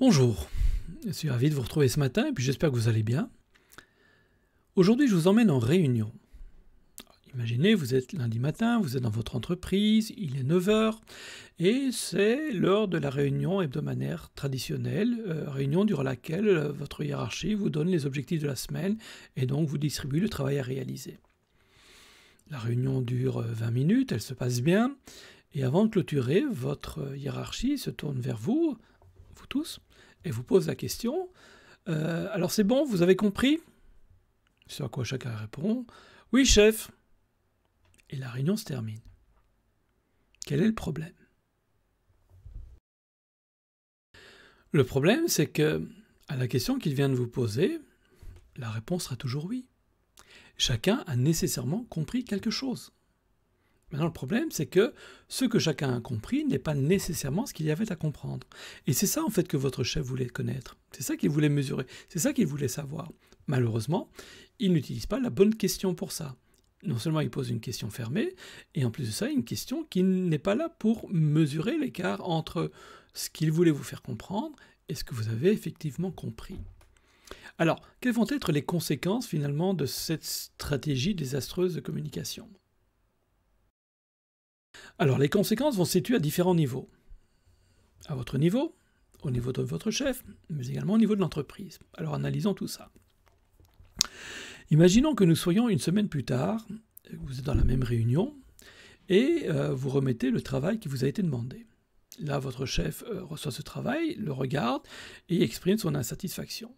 Bonjour, je suis ravi de vous retrouver ce matin et puis j'espère que vous allez bien. Aujourd'hui, je vous emmène en réunion. Imaginez, vous êtes lundi matin, vous êtes dans votre entreprise, il est 9h et c'est l'heure de la réunion hebdomadaire traditionnelle, euh, réunion durant laquelle euh, votre hiérarchie vous donne les objectifs de la semaine et donc vous distribue le travail à réaliser. La réunion dure 20 euh, minutes, elle se passe bien et avant de clôturer, votre hiérarchie se tourne vers vous, vous tous, et vous pose la question euh, Alors c'est bon, vous avez compris Sur quoi chacun répond Oui, chef. Et la réunion se termine. Quel est le problème Le problème, c'est que à la question qu'il vient de vous poser, la réponse sera toujours oui. Chacun a nécessairement compris quelque chose. Maintenant, le problème, c'est que ce que chacun a compris n'est pas nécessairement ce qu'il y avait à comprendre. Et c'est ça, en fait, que votre chef voulait connaître. C'est ça qu'il voulait mesurer. C'est ça qu'il voulait savoir. Malheureusement, il n'utilise pas la bonne question pour ça. Non seulement il pose une question fermée, et en plus de ça, une question qui n'est pas là pour mesurer l'écart entre ce qu'il voulait vous faire comprendre et ce que vous avez effectivement compris. Alors, quelles vont être les conséquences finalement de cette stratégie désastreuse de communication alors les conséquences vont se situer à différents niveaux. À votre niveau, au niveau de votre chef, mais également au niveau de l'entreprise. Alors analysons tout ça. Imaginons que nous soyons une semaine plus tard, vous êtes dans la même réunion, et euh, vous remettez le travail qui vous a été demandé. Là, votre chef euh, reçoit ce travail, le regarde et exprime son insatisfaction.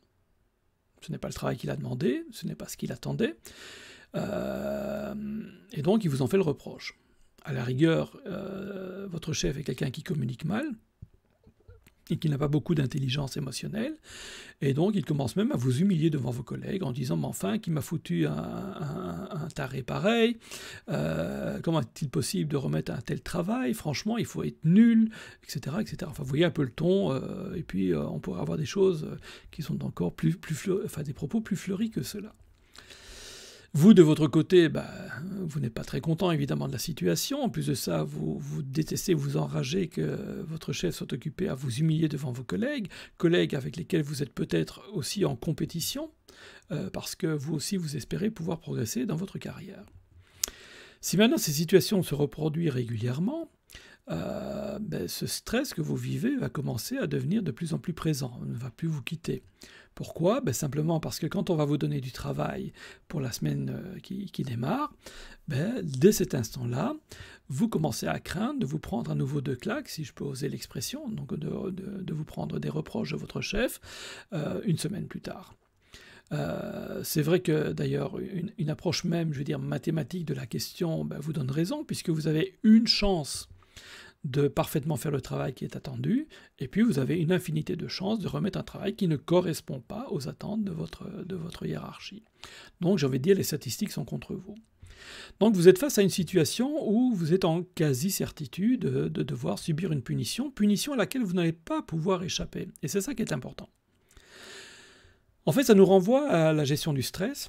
Ce n'est pas le travail qu'il a demandé, ce n'est pas ce qu'il attendait, euh, et donc il vous en fait le reproche à la rigueur, euh, votre chef est quelqu'un qui communique mal et qui n'a pas beaucoup d'intelligence émotionnelle. Et donc, il commence même à vous humilier devant vos collègues en disant, mais enfin, qui m'a foutu un, taré pareil euh, Comment est-il possible de remettre un tel travail Franchement, il faut être nul, etc. etc. Enfin, vous voyez un peu le ton, euh, et puis on pourrait avoir des choses qui sont encore plus, plus enfin, des propos plus fleuris que cela. Vous, de votre côté, bah, vous n'êtes pas très content évidemment de la situation. En plus de ça, vous, vous détestez, vous enragez que votre chef soit occupé à vous humilier devant vos collègues, collègues avec lesquels vous êtes peut-être aussi en compétition, euh, parce que vous aussi vous espérez pouvoir progresser dans votre carrière. Si maintenant ces situations se reproduisent régulièrement, euh, ben, ce stress que vous vivez va commencer à devenir de plus en plus présent, ne va plus vous quitter. Pourquoi ben, Simplement parce que quand on va vous donner du travail pour la semaine euh, qui, démarre, ben, dès cet instant-là, vous commencez à craindre de vous prendre à nouveau deux claques, si je peux oser l'expression, donc de, vous prendre des reproches de votre chef euh, une semaine plus tard. Euh, c'est vrai que d'ailleurs une, approche même, je veux dire mathématique de la question, ben, vous donne raison puisque vous avez une chance de parfaitement faire le travail qui est attendu, et puis vous avez une infinité de chances de remettre un travail qui ne correspond pas aux attentes de votre, de votre hiérarchie. Donc j'ai envie de dire, les statistiques sont contre vous. Donc vous êtes face à une situation où vous êtes en quasi-certitude de devoir subir une punition, punition à laquelle vous n'allez pas pouvoir échapper. Et c'est ça qui est important. En fait, ça nous renvoie à la gestion du stress.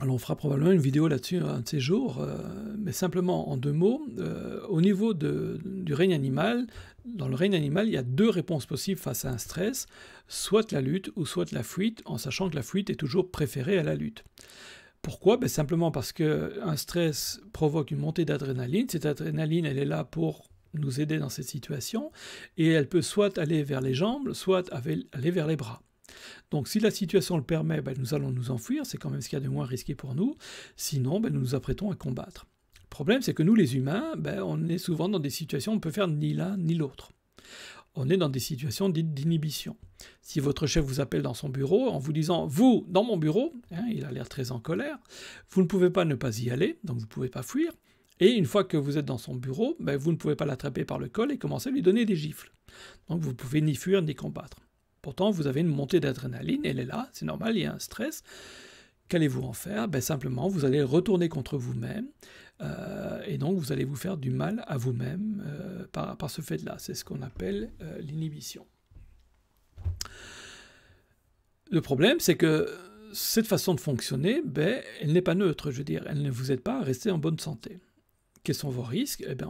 Alors on fera probablement une vidéo là-dessus un de ces jours, euh, mais simplement en deux mots, euh, au niveau du règne animal, dans le règne animal, il y a deux réponses possibles face à un stress, soit la lutte ou soit la fuite, en sachant que la fuite est toujours préférée à la lutte. Pourquoi ben, Simplement parce qu'un stress provoque une montée d'adrénaline, cette adrénaline elle est là pour nous aider dans cette situation, et elle peut soit aller vers les jambes, soit aller vers les bras. Donc si la situation le permet, ben, nous allons nous enfuir, c'est quand même ce qu'il y a de moins risqué pour nous, sinon ben, nous nous apprêtons à combattre. Le problème, c'est que nous, les humains, ben, on est souvent dans des situations où on peut faire ni l'un ni l'autre. On est dans des situations dites d'inhibition. Si votre chef vous appelle dans son bureau en vous disant Vous, dans mon bureau, hein, il a l'air très en colère, vous ne pouvez pas ne pas y aller, donc vous ne pouvez pas fuir. Et une fois que vous êtes dans son bureau, vous ne pouvez pas l'attraper par le col et commencer à lui donner des gifles. Donc vous ne pouvez ni fuir ni combattre. Pourtant, vous avez une montée d'adrénaline, elle est là, c'est normal, il y a un stress. Qu'allez-vous en faire ben, Simplement, vous allez retourner contre vous-même euh, et donc vous allez vous faire du mal à vous-même euh, par, ce fait-là. C'est ce qu'on appelle euh, l'inhibition. Le problème, c'est que cette façon de fonctionner, ben, elle n'est pas neutre, je veux dire. Elle ne vous aide pas à rester en bonne santé. Quels sont vos risques eh bien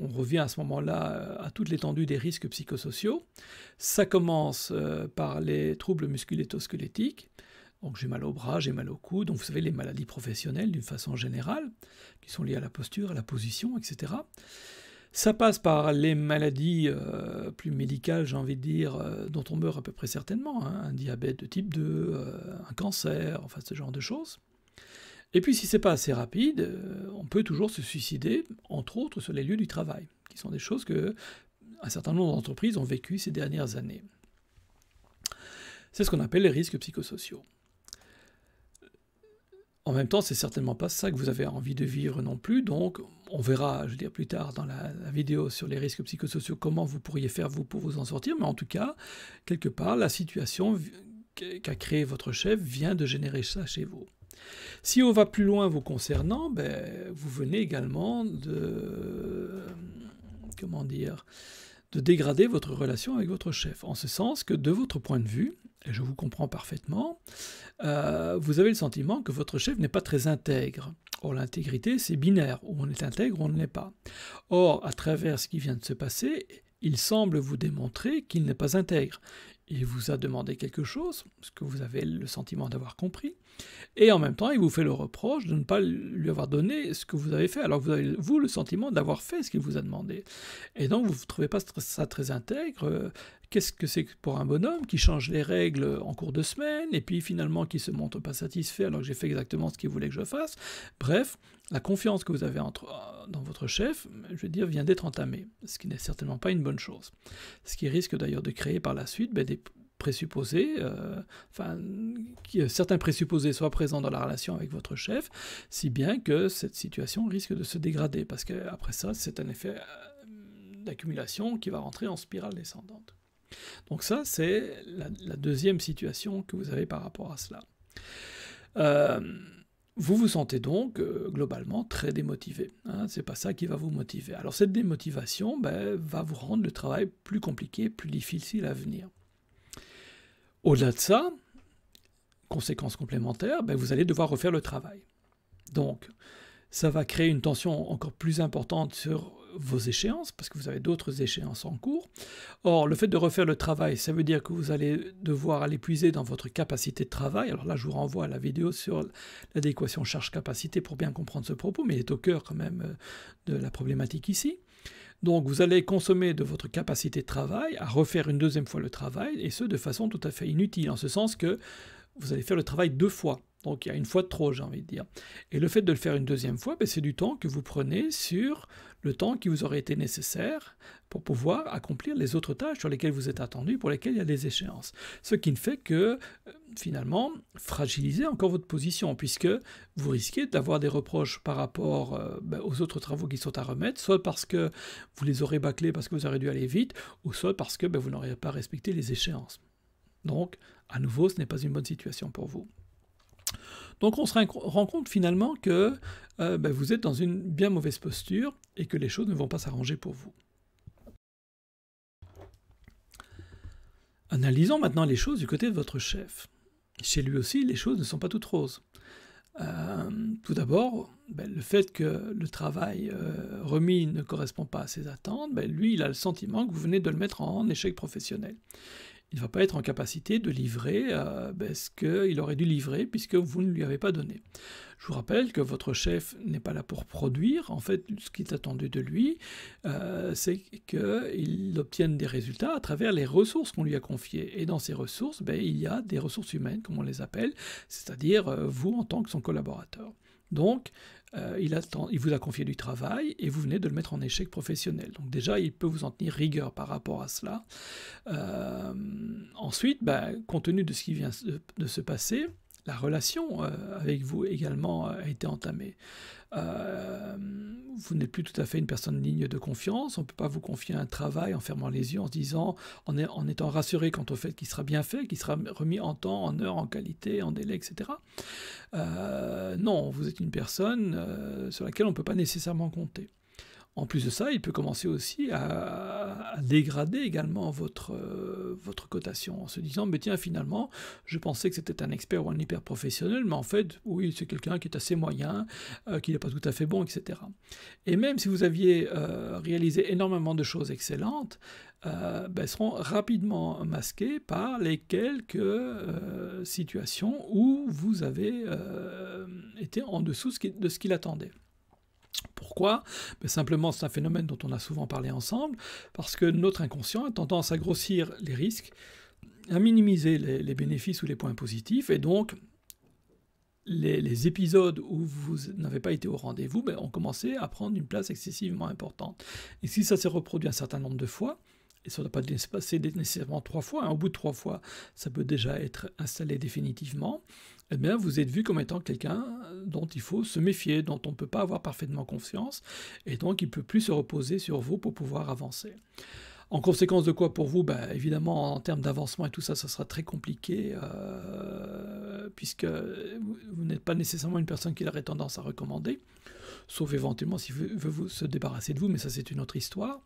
on revient à ce moment-là euh, à toute l'étendue des risques psychosociaux. Ça commence euh, par les troubles musculo-squelettiques. Donc j'ai mal au bras, j'ai mal au cou, donc vous savez les maladies professionnelles d'une façon générale, qui sont liées à la posture, à la position, etc. Ça passe par les maladies euh, plus médicales, j'ai envie de dire, dont on meurt à peu près certainement, hein. un diabète de type 2, un cancer, enfin ce genre de choses. Et puis si c'est pas assez rapide, euh, on peut toujours se suicider, entre autres sur les lieux du travail, qui sont des choses que un certain nombre d'entreprises ont vécues ces dernières années. C'est ce qu'on appelle les risques psychosociaux. En même temps, c'est certainement pas ça que vous avez envie de vivre non plus, donc on verra, je veux plus tard dans la, la vidéo sur les risques psychosociaux, comment vous pourriez faire vous pour vous en sortir, mais en tout cas, quelque part, la situation qu'a créé votre chef vient de générer ça chez vous. Si on va plus loin vous concernant, ben, vous venez également de, comment dire, de dégrader votre relation avec votre chef. En ce sens que de votre point de vue, et je vous comprends parfaitement, euh, vous avez le sentiment que votre chef n'est pas très intègre. Or, l'intégrité, c'est binaire, ou on est intègre ou on ne l'est pas. Or, à travers ce qui vient de se passer, il semble vous démontrer qu'il n'est pas intègre il vous a demandé quelque chose, ce que vous avez le sentiment d'avoir compris, et en même temps, il vous fait le reproche de ne pas lui avoir donné ce que vous avez fait, alors que vous avez, vous, le sentiment d'avoir fait ce qu'il vous a demandé. Et donc, vous ne trouvez pas ça très intègre. Euh, qu'est-ce que c'est pour un bonhomme qui change les règles en cours de semaine, et puis finalement qui se montre pas satisfait alors que j'ai fait exactement ce qu'il voulait que je fasse Bref, la confiance que vous avez entre, euh, dans votre chef, je veux dire, vient d'être entamée, ce qui n'est certainement pas une bonne chose. Ce qui risque d'ailleurs de créer par la suite ben, des présupposés, euh, enfin, euh, certains présupposés soient présents dans la relation avec votre chef, si bien que cette situation risque de se dégrader, parce qu'après ça, c'est un effet euh, d'accumulation qui va rentrer en spirale descendante. Donc ça, c'est la, deuxième situation que vous avez par rapport à cela. vous vous sentez donc globalement très démotivé. Ce hein, c'est pas ça qui va vous motiver. Alors cette démotivation ben, va vous rendre le travail plus compliqué, plus difficile à venir. Au-delà de ça, conséquence complémentaire, ben, vous allez devoir refaire le travail. Donc, ça va créer une tension encore plus importante sur vos échéances, parce que vous avez d'autres échéances en cours. Or, le fait de refaire le travail, ça veut dire que vous allez devoir aller puiser dans votre capacité de travail. Alors là, je vous renvoie à la vidéo sur l'adéquation charge-capacité pour bien comprendre ce propos, mais il est au cœur quand même euh, de la problématique ici. Donc vous allez consommer de votre capacité de travail à refaire une deuxième fois le travail, et ce de façon tout à fait inutile, en ce sens que vous allez faire le travail deux fois. Donc il y a une fois de trop, j'ai envie de dire. Et le fait de le faire une deuxième fois, ben, c'est du temps que vous prenez sur le temps qui vous aurait été nécessaire pour pouvoir accomplir les autres tâches sur lesquelles vous êtes attendu, pour lesquelles il y a des échéances. Ce qui ne fait que, euh, finalement, fragiliser encore votre position, puisque vous risquez d'avoir des reproches par rapport euh, ben, aux autres travaux qui sont à remettre, soit parce que vous les aurez bâclés parce que vous aurez dû aller vite, ou soit parce que ben, vous n'aurez pas respecté les échéances. Donc, à nouveau, ce n'est pas une bonne situation pour vous. Donc on se rend compte finalement que euh, ben, vous êtes dans une bien mauvaise posture et que les choses ne vont pas s'arranger pour vous. Analysons maintenant les choses du côté de votre chef. Chez lui aussi, les choses ne sont pas toutes roses. Euh, tout d'abord, ben, le fait que le travail euh, remis ne correspond pas à ses attentes, ben, lui, il a le sentiment que vous venez de le mettre en échec professionnel il ne va pas être en capacité de livrer euh, ben, ce qu'il aurait dû livrer puisque vous ne lui avez pas donné. Je vous rappelle que votre chef n'est pas là pour produire. En fait, ce qui est attendu de lui, euh, c'est qu'il obtienne des résultats à travers les ressources qu'on lui a confiées. Et dans ces ressources, ben, il y a des ressources humaines, comme on les appelle, c'est-à-dire euh, vous en tant que son collaborateur. Donc, euh, il, vous a confié du travail et vous venez de le mettre en échec professionnel. Donc déjà, il peut vous en tenir rigueur par rapport à cela. Euh, ensuite, bah, compte tenu de ce qui vient de se passer, la relation euh, avec vous également euh, a été entamée. Euh, vous n'êtes plus tout à fait une personne digne de confiance, on ne peut pas vous confier un travail en fermant les yeux, en se disant, en, étant rassuré quant au fait qu'il sera bien fait, qu'il sera remis en temps, en heure, en qualité, en délai, etc. non, vous êtes une personne sur laquelle on ne peut pas nécessairement compter. En plus de ça, il peut commencer aussi à, dégrader également votre, euh, votre cotation en se disant, mais tiens, finalement, je pensais que c'était un expert ou un hyper professionnel, mais en fait, oui, c'est quelqu'un qui est assez moyen, euh, qui n'est pas tout à fait bon, etc. Et même si vous aviez euh, réalisé énormément de choses excellentes, ben, elles seront rapidement masquées par les quelques situations où vous avez été en dessous de ce qu'il attendait. Pourquoi ben, Simplement, c'est un phénomène dont on a souvent parlé ensemble, parce que notre inconscient a tendance à grossir les risques, à minimiser les, bénéfices ou les points positifs, et donc les, épisodes où vous n'avez pas été au rendez-vous ben, ont commencé à prendre une place excessivement importante. Et si ça s'est reproduit un certain nombre de fois, et ça ne doit pas se passer nécessairement trois fois. Hein. Au bout de trois fois, ça peut déjà être installé définitivement. Eh bien, vous êtes vu comme étant quelqu'un dont il faut se méfier, dont on ne peut pas avoir parfaitement confiance, et donc il ne peut plus se reposer sur vous pour pouvoir avancer. En conséquence de quoi pour vous, ben, évidemment en termes d'avancement et tout ça, ça sera très compliqué euh, puisque vous, n'êtes pas nécessairement une personne qu'il aurait tendance à recommander sauf éventuellement s'il veut, vous, se débarrasser de vous, mais ça c'est une autre histoire.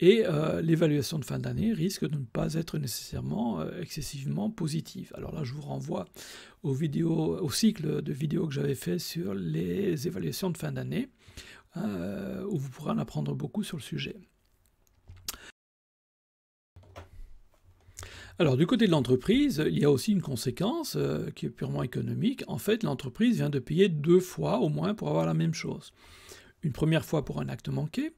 Et euh, l'évaluation de fin d'année risque de ne pas être nécessairement euh, excessivement positive. Alors là, je vous renvoie aux vidéos, au cycle de vidéos que j'avais fait sur les évaluations de fin d'année, euh, où vous pourrez en apprendre beaucoup sur le sujet. Alors du côté de l'entreprise, il y a aussi une conséquence euh, qui est purement économique. En fait, l'entreprise vient de payer deux fois au moins pour avoir la même chose. Une première fois pour un acte manqué,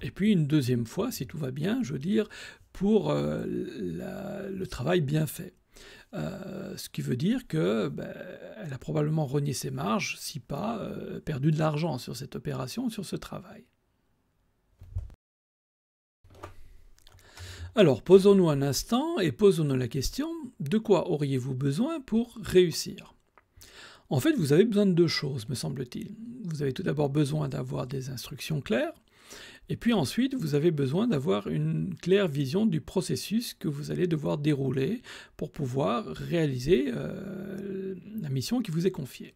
et puis une deuxième fois, si tout va bien, je veux dire, pour euh, le travail bien fait. Euh, ce qui veut dire qu'elle ben, a probablement renié ses marges, si pas perdu de l'argent sur cette opération, sur ce travail. Alors posons-nous un instant et posons-nous la question, de quoi auriez-vous besoin pour réussir En fait, vous avez besoin de deux choses, me semble-t-il. Vous avez tout d'abord besoin d'avoir des instructions claires, et puis ensuite, vous avez besoin d'avoir une claire vision du processus que vous allez devoir dérouler pour pouvoir réaliser euh, la mission qui vous est confiée.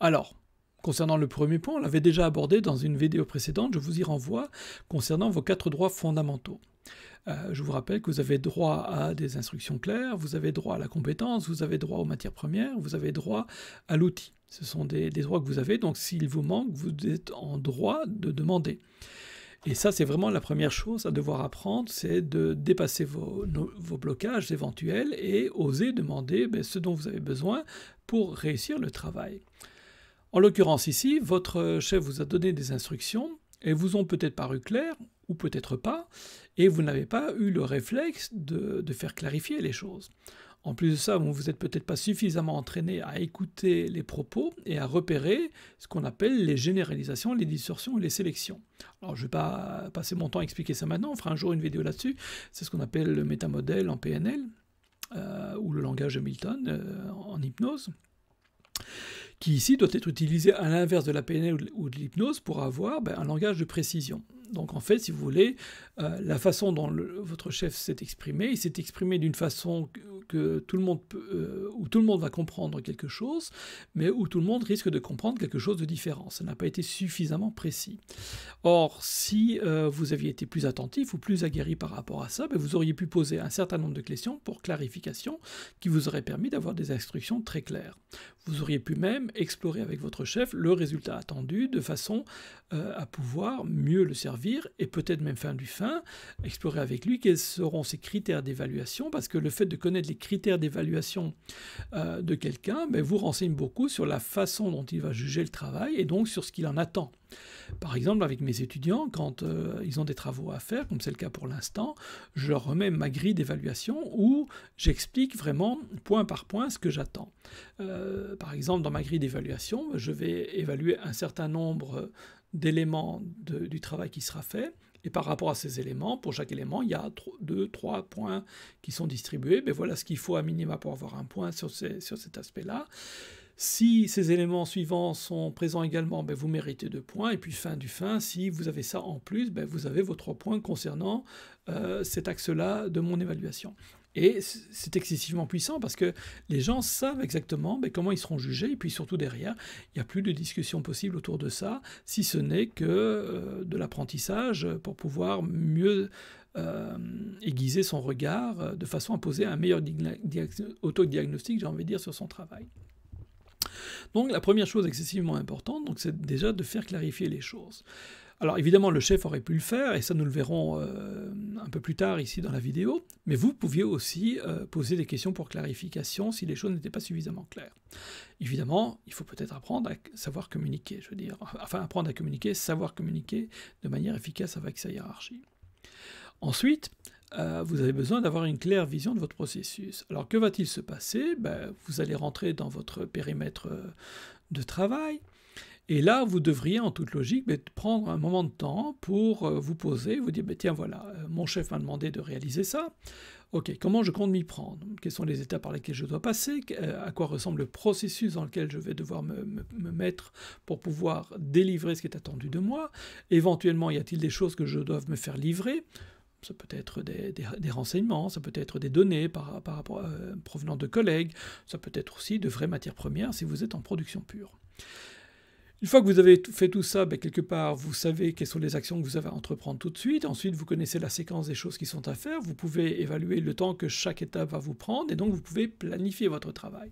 Alors, Concernant le premier point, on l'avait déjà abordé dans une vidéo précédente, je vous y renvoie, concernant vos quatre droits fondamentaux. Euh, je vous rappelle que vous avez droit à des instructions claires, vous avez droit à la compétence, vous avez droit aux matières premières, vous avez droit à l'outil. Ce sont des, droits que vous avez, donc s'il vous manque, vous êtes en droit de demander. Et ça, c'est vraiment la première chose à devoir apprendre, c'est de dépasser vos, blocages éventuels et oser demander ben, ce dont vous avez besoin pour réussir le travail. En l'occurrence ici, votre chef vous a donné des instructions, elles vous ont peut-être paru claires, ou peut-être pas, et vous n'avez pas eu le réflexe de, faire clarifier les choses. En plus de ça, vous vous êtes peut-être pas suffisamment entraîné à écouter les propos et à repérer ce qu'on appelle les généralisations, les distorsions et les sélections. Alors je ne vais pas passer mon temps à expliquer ça maintenant, on fera un jour une vidéo là-dessus. C'est ce qu'on appelle le métamodèle en PNL, euh, ou le langage de Milton euh, en hypnose qui ici doit être utilisé à l'inverse de la PNL ou de l'hypnose pour avoir ben, un langage de précision. Donc en fait, si vous voulez, euh, la façon dont votre chef s'est exprimé, il s'est exprimé d'une façon que, tout le monde euh, où tout le monde va comprendre quelque chose, mais où tout le monde risque de comprendre quelque chose de différent. Ça n'a pas été suffisamment précis. Or, si euh, vous aviez été plus attentif ou plus aguerri par rapport à ça, ben, vous auriez pu poser un certain nombre de questions pour clarification qui vous auraient permis d'avoir des instructions très claires. Vous auriez pu même explorer avec votre chef le résultat attendu de façon à pouvoir mieux le servir et peut-être même fin du fin, explorer avec lui quels seront ses critères d'évaluation, parce que le fait de connaître les critères d'évaluation euh, de quelqu'un ben, vous renseigne beaucoup sur la façon dont il va juger le travail et donc sur ce qu'il en attend. Par exemple, avec mes étudiants, quand euh, ils ont des travaux à faire, comme c'est le cas pour l'instant, je leur remets ma grille d'évaluation où j'explique vraiment point par point ce que j'attends. Euh, par exemple, dans ma grille d'évaluation, je vais évaluer un certain nombre d'éléments du travail qui sera fait. Et par rapport à ces éléments, pour chaque élément, il y a deux, trois points qui sont distribués. Mais ben voilà ce qu'il faut à minima pour avoir un point sur, ces, sur cet aspect-là. Si ces éléments suivants sont présents également, ben vous méritez deux points. Et puis fin du fin, si vous avez ça en plus, ben vous avez vos trois points concernant euh, cet axe-là de mon évaluation. Et c'est excessivement puissant parce que les gens savent exactement ben, comment ils seront jugés. Et puis surtout derrière, il n'y a plus de discussion possible autour de ça, si ce n'est que euh, de l'apprentissage pour pouvoir mieux euh, aiguiser son regard euh, de façon à poser un meilleur autodiagnostic, j'ai envie de dire, sur son travail. Donc la première chose excessivement importante, donc, c'est déjà de faire clarifier les choses. Alors évidemment, le chef aurait pu le faire, et ça nous le verrons euh, un peu plus tard ici dans la vidéo, mais vous pouviez aussi euh, poser des questions pour clarification si les choses n'étaient pas suffisamment claires. Évidemment, il faut peut-être apprendre à savoir communiquer, je veux dire, enfin apprendre à communiquer, savoir communiquer de manière efficace avec sa hiérarchie. Ensuite, euh, vous avez besoin d'avoir une claire vision de votre processus. Alors que va-t-il se passer ben, Vous allez rentrer dans votre périmètre euh, de travail. Et là, vous devriez, en toute logique, ben, prendre un moment de temps pour euh, vous poser, vous dire, ben, tiens, voilà, mon chef m'a demandé de réaliser ça. OK, comment je compte m'y prendre Quels sont les étapes par lesquelles je dois passer À quoi ressemble le processus dans lequel je vais devoir me mettre pour pouvoir délivrer ce qui est attendu de moi Éventuellement, y a-t-il des choses que je dois me faire livrer ça peut être des, renseignements, ça peut être des données par, euh, provenant de collègues, ça peut être aussi de vraies matières premières si vous êtes en production pure. Une fois que vous avez fait tout ça, ben, quelque part, vous savez quelles sont les actions que vous avez à entreprendre tout de suite. Ensuite, vous connaissez la séquence des choses qui sont à faire. Vous pouvez évaluer le temps que chaque étape va vous prendre et donc vous pouvez planifier votre travail.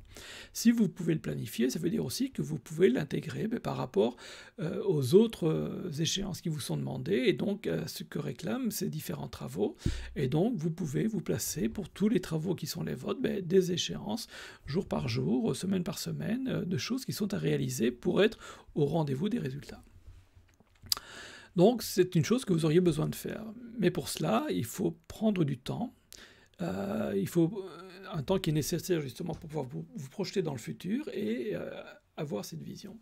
Si vous pouvez le planifier, ça veut dire aussi que vous pouvez l'intégrer ben, par rapport euh, aux autres euh, échéances qui vous sont demandées et donc euh, ce que réclament ces différents travaux. Et donc, vous pouvez vous placer pour tous les travaux qui sont les vôtres ben, des échéances jour par jour, semaine par semaine, de choses qui sont à réaliser pour être au rendez-vous des résultats. Donc c'est une chose que vous auriez besoin de faire. Mais pour cela, il faut prendre du temps. Euh, il faut euh, un temps qui est nécessaire justement pour pouvoir vous, projeter dans le futur et euh, avoir cette vision.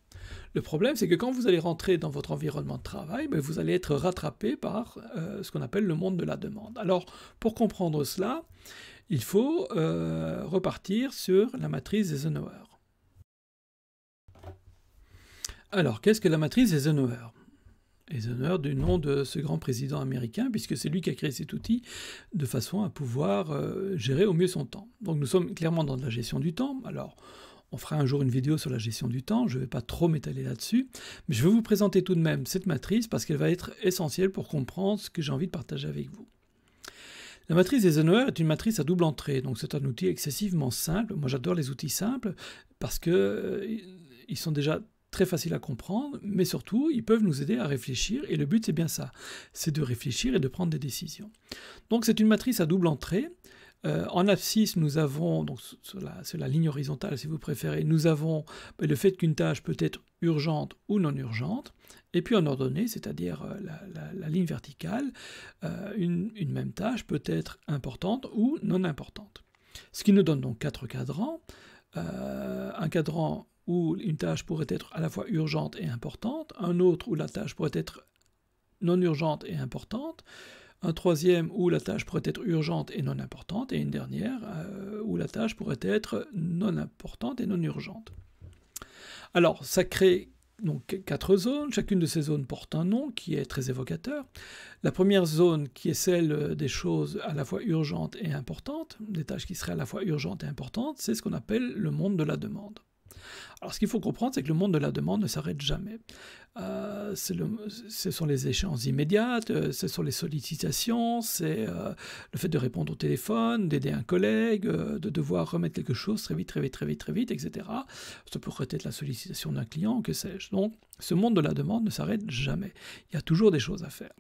Le problème, c'est que quand vous allez rentrer dans votre environnement de travail, ben, vous allez être rattrapé par ce qu'on appelle le monde de la demande. Alors, pour comprendre cela, il faut repartir sur la matrice des Eisenhower. Alors, qu'est-ce que la matrice Eisenhower Eisenhower du nom de ce grand président américain, puisque c'est lui qui a créé cet outil de façon à pouvoir euh, gérer au mieux son temps. Donc nous sommes clairement dans la gestion du temps. Alors, on fera un jour une vidéo sur la gestion du temps, je ne vais pas trop m'étaler là-dessus, mais je vais vous présenter tout de même cette matrice parce qu'elle va être essentielle pour comprendre ce que j'ai envie de partager avec vous. La matrice Eisenhower est une matrice à double entrée, donc c'est un outil excessivement simple. Moi j'adore les outils simples parce que euh, ils sont déjà très facile à comprendre, mais surtout, ils peuvent nous aider à réfléchir, et le but, c'est bien ça, c'est de réfléchir et de prendre des décisions. Donc c'est une matrice à double entrée. Euh, en abscisse, nous avons, donc sur la, ligne horizontale si vous préférez, nous avons ben, le fait qu'une tâche peut être urgente ou non urgente, et puis en ordonnée, c'est-à-dire euh, la, ligne verticale, euh, une, même tâche peut être importante ou non importante. Ce qui nous donne donc quatre cadrans. un cadran où une tâche pourrait être à la fois urgente et importante, un autre où la tâche pourrait être non urgente et importante, un troisième où la tâche pourrait être urgente et non importante, et une dernière euh, où la tâche pourrait être non importante et non urgente. Alors, ça crée donc quatre zones. Chacune de ces zones porte un nom qui est très évocateur. La première zone qui est celle euh, des choses à la fois urgentes et importantes, des tâches qui seraient à la fois urgentes et importantes, c'est ce qu'on appelle le monde de la demande. Alors ce qu'il faut comprendre, c'est que le monde de la demande ne s'arrête jamais. Euh, ce sont les échéances immédiates, euh, ce sont les sollicitations, c'est euh, le fait de répondre au téléphone, d'aider un collègue, de devoir remettre quelque chose très vite, très vite, très vite, très vite, etc. Ça pourrait être la sollicitation d'un client, que sais-je. Donc, ce monde de la demande ne s'arrête jamais. Il y a toujours des choses à faire.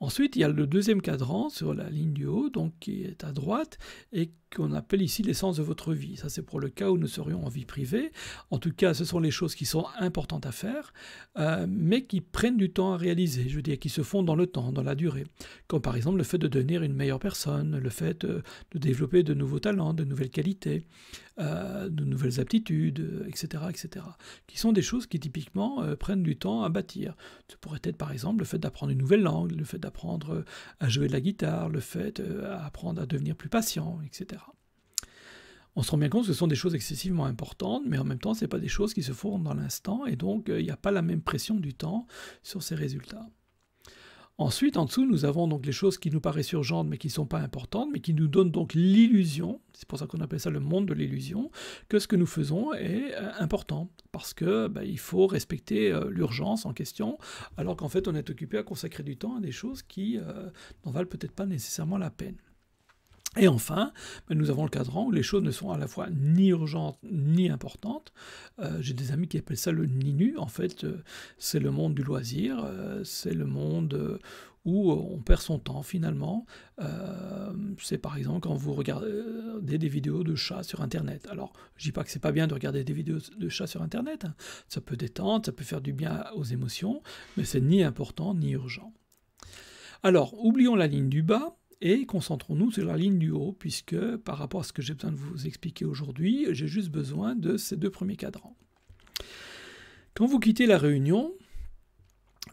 Ensuite, il y a le deuxième cadran sur la ligne du haut, donc qui est à droite et qu'on appelle ici l'essence de votre vie. Ça, c'est pour le cas où nous serions en vie privée. En tout cas, ce sont les choses qui sont importantes à faire, euh, mais qui prennent du temps à réaliser, je veux dire, qui se font dans le temps, dans la durée. Comme par exemple le fait de devenir une meilleure personne, le fait euh, de, développer de nouveaux talents, de nouvelles qualités, euh, de nouvelles aptitudes, etc., etc., qui sont des choses qui typiquement prennent du temps à bâtir. Ce pourrait être par exemple le fait d'apprendre une nouvelle langue, le fait d'apprendre à jouer de la guitare, le fait d'apprendre à devenir plus patient, etc on se rend bien compte que ce sont des choses excessivement importantes, mais en même temps, ce pas des choses qui se font dans l'instant, et donc euh, il n'y a pas la même pression du temps sur ces résultats. Ensuite, en dessous, nous avons donc les choses qui nous paraissent urgentes mais qui ne sont pas importantes, mais qui nous donnent donc l'illusion, c'est pour ça qu'on appelle ça le monde de l'illusion, que ce que nous faisons est euh, important, parce qu'il bah, faut respecter euh, l'urgence en question, alors qu'en fait on est occupé à consacrer du temps à des choses qui n'en valent peut-être pas nécessairement la peine. Et enfin, ben, nous avons le cadran où les choses ne sont à la fois ni urgentes ni importantes. Euh, j'ai des amis qui appellent ça le NINU. En fait, euh, c'est le monde du loisir, euh, c'est le monde où on perd son temps finalement. c'est par exemple quand vous regardez des vidéos de chats sur Internet. Alors, je dis pas que c'est pas bien de regarder des vidéos de chats sur Internet. Hein. Ça peut détendre, ça peut faire du bien aux émotions, mais c'est ni important ni urgent. Alors, oublions la ligne du bas. Et concentrons-nous sur la ligne du haut, puisque par rapport à ce que j'ai besoin de vous expliquer aujourd'hui, j'ai juste besoin de ces deux premiers cadrans. Quand vous quittez la réunion,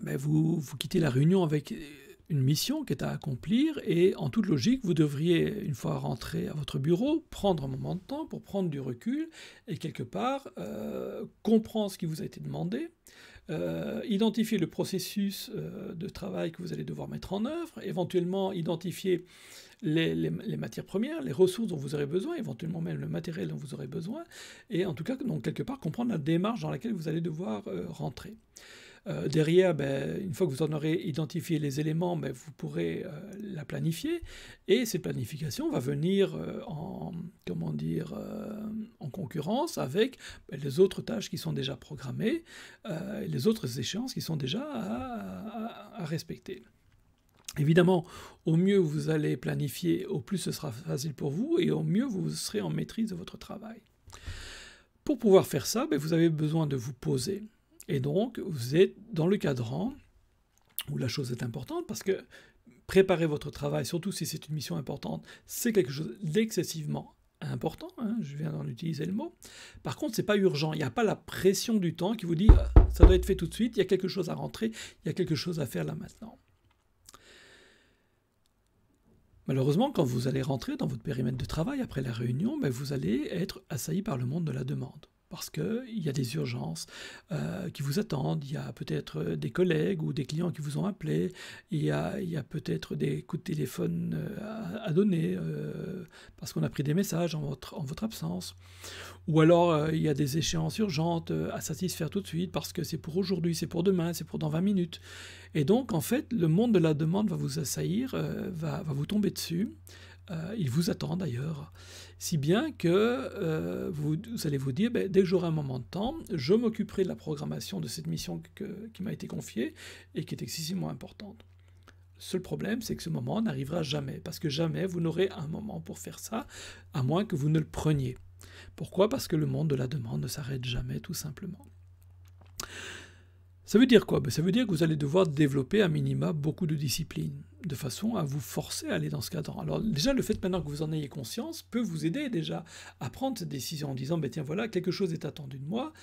ben vous, vous quittez la réunion avec une mission qui est à accomplir et en toute logique, vous devriez, une fois rentré à votre bureau, prendre un moment de temps pour prendre du recul et quelque part euh, comprendre ce qui vous a été demandé, euh, identifier le processus euh, de travail que vous allez devoir mettre en œuvre, éventuellement identifier les, matières premières, les ressources dont vous aurez besoin, éventuellement même le matériel dont vous aurez besoin, et en tout cas, donc quelque part, comprendre la démarche dans laquelle vous allez devoir euh, rentrer. Euh, derrière, ben, une fois que vous en aurez identifié les éléments, ben, vous pourrez euh, la planifier. Et cette planification va venir euh, en, comment dire, en concurrence avec ben, les autres tâches qui sont déjà programmées, les autres échéances qui sont déjà à, respecter. Évidemment, au mieux vous allez planifier, au plus ce sera facile pour vous et au mieux vous serez en maîtrise de votre travail. Pour pouvoir faire ça, vous avez besoin de vous poser. Et donc, vous êtes dans le cadran où la chose est importante parce que préparer votre travail, surtout si c'est une mission importante, c'est quelque chose d'excessivement important. Hein, je viens d'en utiliser le mot. Par contre, c'est pas urgent. Il n'y a pas la pression du temps qui vous dit ah, ça doit être fait tout de suite. Il y a quelque chose à rentrer. Il y a quelque chose à faire là maintenant. Malheureusement, quand vous allez rentrer dans votre périmètre de travail après la réunion, ben, vous allez être assailli par le monde de la demande parce qu'il y a des urgences euh, qui vous attendent, il y a peut-être euh, des collègues ou des clients qui vous ont appelé, il y a, peut-être des coups de téléphone euh, à, donner parce qu'on a pris des messages en votre, absence, ou alors il y a des échéances urgentes à satisfaire tout de suite parce que c'est pour aujourd'hui, c'est pour demain, c'est pour dans 20 minutes. Et donc en fait, le monde de la demande va vous assaillir, va vous tomber dessus. Euh, il vous attend d'ailleurs. Si bien que euh, vous, allez vous dire, ben, dès que j'aurai un moment de temps, je m'occuperai de la programmation de cette mission qui m'a été confiée et qui est excessivement importante. Le seul problème, c'est que ce moment n'arrivera jamais, parce que jamais vous n'aurez un moment pour faire ça, à moins que vous ne le preniez. Pourquoi Parce que le monde de la demande ne s'arrête jamais, tout simplement. Ça veut dire quoi ben, Ça veut dire que vous allez devoir développer à minima beaucoup de disciplines de façon à vous forcer à aller dans ce cadre. Alors déjà, le fait maintenant que vous en ayez conscience peut vous aider déjà à prendre cette décision en disant, ben, tiens voilà, quelque chose est attendu de moi.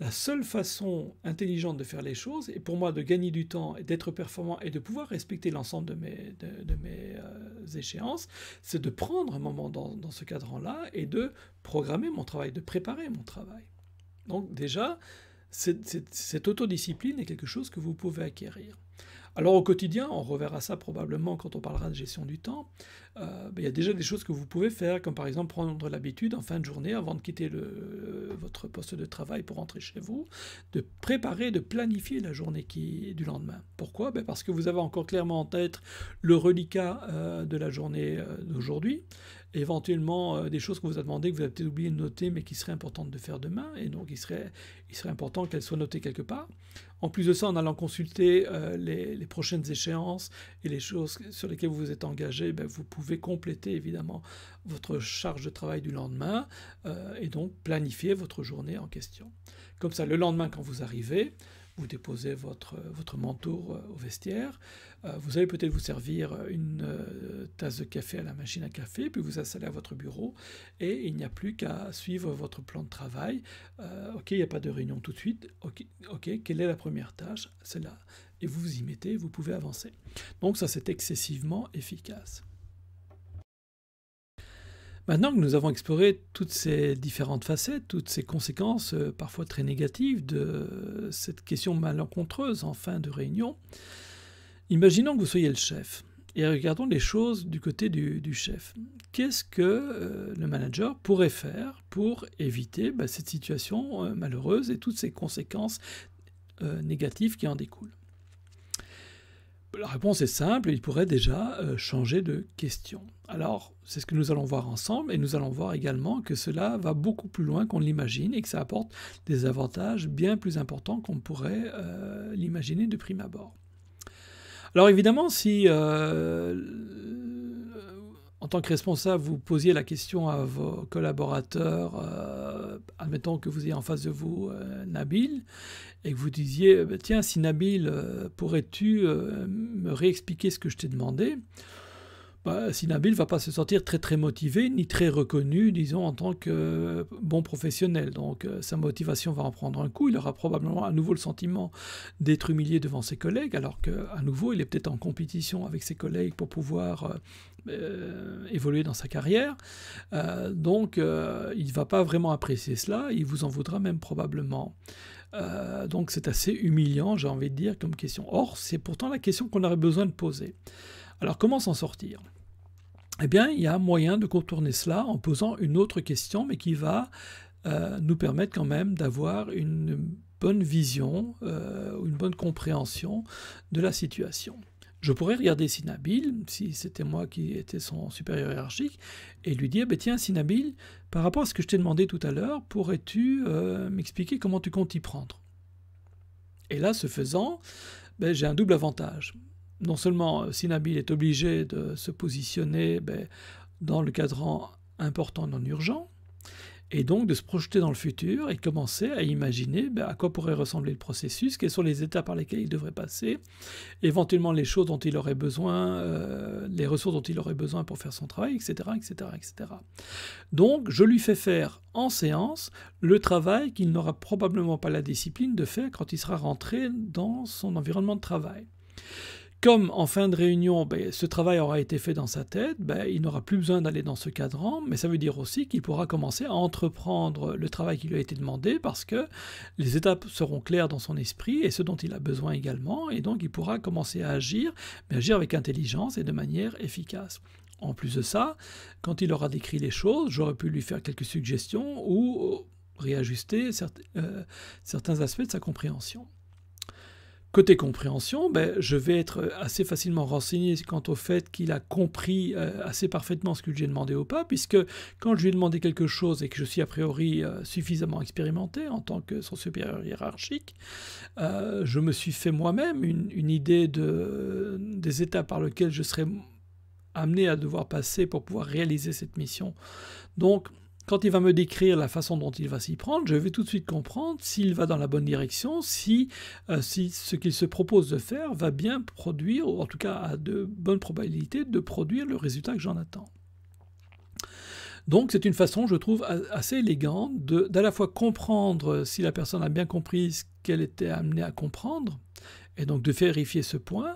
La seule façon intelligente de faire les choses, et pour moi de gagner du temps, et d'être performant et de pouvoir respecter l'ensemble de mes, de, mes euh, échéances, c'est de prendre un moment dans, dans ce cadran-là et de programmer mon travail, de préparer mon travail. Donc déjà, cette, autodiscipline est quelque chose que vous pouvez acquérir. Alors au quotidien, on reverra ça probablement quand on parlera de gestion du temps, euh, ben, il y a déjà des choses que vous pouvez faire, comme par exemple prendre l'habitude en fin de journée, avant de quitter euh, votre poste de travail pour rentrer chez vous, de préparer, de planifier la journée qui, du lendemain. Pourquoi ben, Parce que vous avez encore clairement en tête le reliquat euh, de la journée d'aujourd'hui, éventuellement euh, des choses que vous a demandé, que vous avez peut-être oublié de noter, mais qui seraient importantes de faire demain, et donc il serait, important qu'elles soient notées quelque part. En plus de ça, en allant consulter euh, les, prochaines échéances et les choses sur lesquelles vous vous êtes engagé, ben, vous pouvez compléter évidemment votre charge de travail du lendemain, euh, et donc planifier votre journée en question. Comme ça, le lendemain, quand vous arrivez, vous déposez votre, votre manteau euh, au vestiaire, euh, vous allez peut-être vous servir une euh, tasse de café à la machine à café, puis vous installez à votre bureau et il n'y a plus qu'à suivre votre plan de travail. ok, il n'y a pas de réunion tout de suite. Ok, quelle est la première tâche C'est là Et vous vous y mettez, vous pouvez avancer. Donc ça, c'est excessivement efficace. Maintenant que nous avons exploré toutes ces différentes facettes, toutes ces conséquences euh, parfois très négatives de cette question malencontreuse en fin de réunion, imaginons que vous soyez le chef et regardons les choses du côté du, chef. Qu'est-ce que euh, le manager pourrait faire pour éviter bah, cette situation euh, malheureuse et toutes ces conséquences négatives qui en découlent la réponse est simple, il pourrait déjà euh, changer de question. Alors, c'est ce que nous allons voir ensemble et nous allons voir également que cela va beaucoup plus loin qu'on l'imagine et que ça apporte des avantages bien plus importants qu'on pourrait euh, l'imaginer de prime abord. Alors évidemment, si euh, en tant que responsable, vous posiez la question à vos collaborateurs, euh, admettons que vous ayez en face de vous euh, Nabil, et que vous disiez, bah, tiens, si Nabil, euh, pourrais-tu me réexpliquer ce que je t'ai demandé bah, ne va pas se sentir très très motivé ni très reconnu, disons, en tant que euh, bon professionnel. Donc euh, sa motivation va en prendre un coup. Il aura probablement à nouveau le sentiment d'être humilié devant ses collègues, alors qu'à nouveau, il est peut-être en compétition avec ses collègues pour pouvoir euh, évoluer dans sa carrière. donc il ne va pas vraiment apprécier cela. Il vous en voudra même probablement. donc c'est assez humiliant, j'ai envie de dire, comme question. Or, c'est pourtant la question qu'on aurait besoin de poser. Alors comment s'en sortir eh bien, il y a moyen de contourner cela en posant une autre question, mais qui va euh, nous permettre quand même d'avoir une bonne vision, euh, une bonne compréhension de la situation. Je pourrais regarder Sinabil, si c'était moi qui étais son supérieur hiérarchique, et lui dire, ben tiens, Sinabil, par rapport à ce que je t'ai demandé tout à l'heure, pourrais-tu euh, m'expliquer comment tu comptes y prendre Et là, ce faisant, ben, j'ai un double avantage non seulement euh, Sinabil est obligé de se positionner ben, dans le cadran important non urgent, et donc de se projeter dans le futur et commencer à imaginer ben, à quoi pourrait ressembler le processus, quels sont les étapes par lesquelles il devrait passer, éventuellement les choses dont il aurait besoin, euh, les ressources dont il aurait besoin pour faire son travail, etc., etc., etc. Donc je lui fais faire en séance le travail qu'il n'aura probablement pas la discipline de faire quand il sera rentré dans son environnement de travail comme en fin de réunion, ben, ce travail aura été fait dans sa tête, ben, il n'aura plus besoin d'aller dans ce cadran, mais ça veut dire aussi qu'il pourra commencer à entreprendre le travail qui lui a été demandé parce que les étapes seront claires dans son esprit et ce dont il a besoin également, et donc il pourra commencer à agir, mais agir avec intelligence et de manière efficace. En plus de ça, quand il aura décrit les choses, j'aurais pu lui faire quelques suggestions ou euh, réajuster euh, certains aspects de sa compréhension. Côté compréhension, ben, je vais être euh, assez facilement renseigné quant au fait qu'il a compris euh, assez parfaitement ce que j'ai demandé au pape, puisque quand je lui ai demandé quelque chose et que je suis a priori euh, suffisamment expérimenté en tant que son supérieur hiérarchique, je me suis fait moi-même une, idée des états par lesquels je serais amené à devoir passer pour pouvoir réaliser cette mission. Donc, quand il va me décrire la façon dont il va s'y prendre, je vais tout de suite comprendre s'il va dans la bonne direction, si, euh, ce qu'il se propose de faire va bien produire, ou en tout cas à de bonnes probabilités de produire le résultat que j'en attends. Donc c'est une façon, je trouve, assez élégante d'à la fois comprendre si la personne a bien compris ce qu'elle était amenée à comprendre, et donc de vérifier ce point,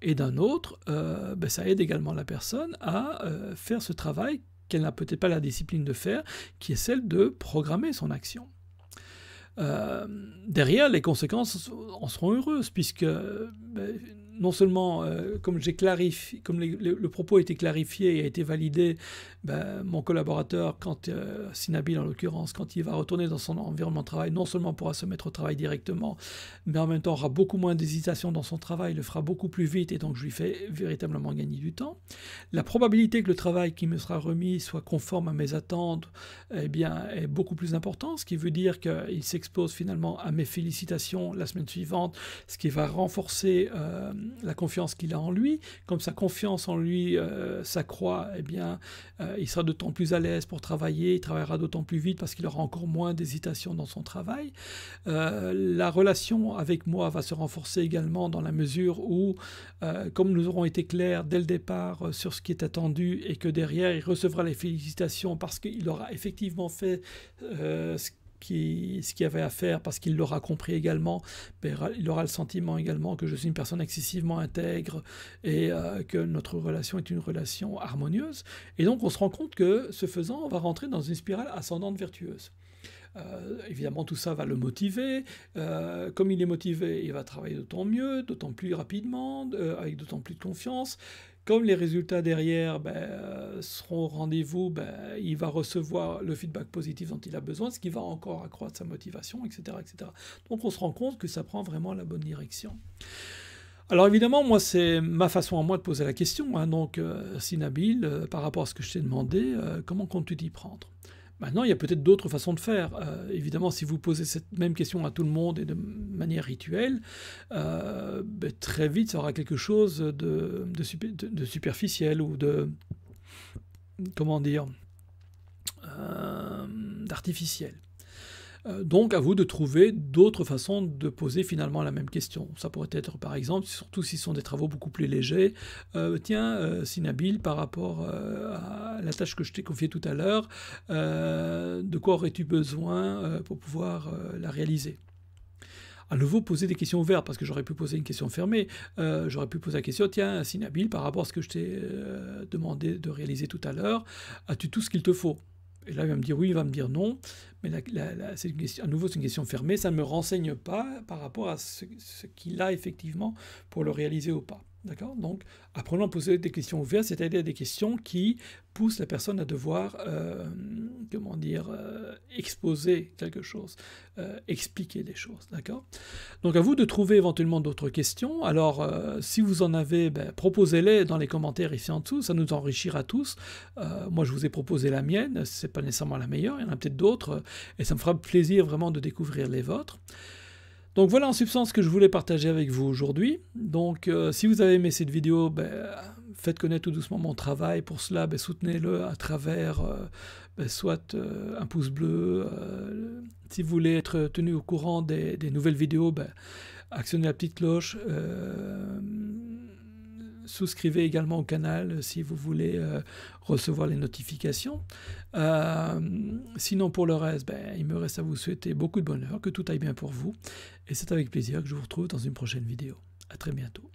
et d'un autre, euh, ben, ça aide également la personne à euh, faire ce travail qu'elle n'a peut-être pas la discipline de faire, qui est celle de programmer son action. Euh, derrière, les conséquences en seront heureuses, puisque ben, non seulement, euh, comme, clarifié, comme le, propos a été clarifié et a été validé, ben, mon collaborateur, quand euh, en l'occurrence, quand il va retourner dans son environnement de travail, non seulement pourra se mettre au travail directement, mais en même temps aura beaucoup moins d'hésitation dans son travail, le fera beaucoup plus vite et donc je lui fais véritablement gagner du temps. La probabilité que le travail qui me sera remis soit conforme à mes attentes eh bien, est beaucoup plus importante, ce qui veut dire qu'il s'expose finalement à mes félicitations la semaine suivante, ce qui va renforcer euh, la confiance qu'il a en lui. Comme sa confiance en lui euh, s'accroît, eh bien, euh, il sera d'autant plus à l'aise pour travailler, il travaillera d'autant plus vite parce qu'il aura encore moins d'hésitation dans son travail. Euh, la relation avec moi va se renforcer également dans la mesure où, comme nous aurons été clairs dès le départ sur ce qui est attendu et que derrière, il recevra les félicitations parce qu'il aura effectivement fait ce ce qu'il avait à faire parce qu'il l'aura compris également. Ben, il aura le sentiment également que je suis une personne excessivement intègre et euh, que notre relation est une relation harmonieuse. Et donc on se rend compte que ce faisant, on va rentrer dans une spirale ascendante vertueuse. Euh, évidemment, tout ça va le motiver. Euh, comme il est motivé, il va travailler d'autant mieux, d'autant plus rapidement, avec d'autant plus de confiance. Comme les résultats derrière ben, euh, seront au rendez-vous, ben, il va recevoir le feedback positif dont il a besoin, ce qui va encore accroître sa motivation, etc. etc. Donc on se rend compte que ça prend vraiment la bonne direction. Alors évidemment, moi, c'est ma façon à moi de poser la question. Hein. Donc, euh, Sinabil, euh, par rapport à ce que je t'ai demandé, comment comptes-tu t'y prendre Maintenant, il y a peut-être d'autres façons de faire. Euh, évidemment, si vous posez cette même question à tout le monde et de manière rituelle, euh, ben, très vite, ça aura quelque chose de, superficiel ou de... comment dire euh, d'artificiel. Euh, donc à vous de trouver d'autres façons de poser finalement la même question. Ça pourrait être par exemple, surtout si ce sont des travaux beaucoup plus légers, euh, tiens, euh, Sinabil, par rapport à la tâche que je t'ai confiée tout à l'heure, de quoi aurais-tu besoin pour pouvoir la réaliser à nouveau poser des questions ouvertes, parce que j'aurais pu poser une question fermée. j'aurais pu poser la question, tiens, Sinabil, par rapport à ce que je t'ai demandé de réaliser tout à l'heure, as-tu tout ce qu'il te faut et là, il va me dire oui, il va me dire non. Mais à nouveau, c'est une question fermée. Ça ne me renseigne pas par rapport à ce, ce qu'il a effectivement pour le réaliser ou pas. D'accord Donc, apprenons à poser des questions ouvertes, c'est-à-dire des questions qui poussent la personne à devoir, euh, comment dire, euh, exposer quelque chose, euh, expliquer des choses. D'accord Donc, à vous de trouver éventuellement d'autres questions. Alors, si vous en avez, ben, proposez-les dans les commentaires ici en dessous, ça nous enrichira tous. moi, je vous ai proposé la mienne, ce n'est pas nécessairement la meilleure, il y en a peut-être d'autres, et ça me fera plaisir vraiment de découvrir les vôtres. Donc voilà en substance ce que je voulais partager avec vous aujourd'hui. Donc euh, si vous avez aimé cette vidéo, ben, faites connaître tout doucement mon travail. Pour cela, ben, soutenez-le à travers euh, ben, soit euh, un pouce bleu. si vous voulez être tenu au courant des, des nouvelles vidéos, ben, actionnez la petite cloche Souscrivez également au canal euh, si vous voulez euh, recevoir les notifications. Euh, sinon, pour le reste, ben, il me reste à vous souhaiter beaucoup de bonheur, que tout aille bien pour vous. Et c'est avec plaisir que je vous retrouve dans une prochaine vidéo. À très bientôt.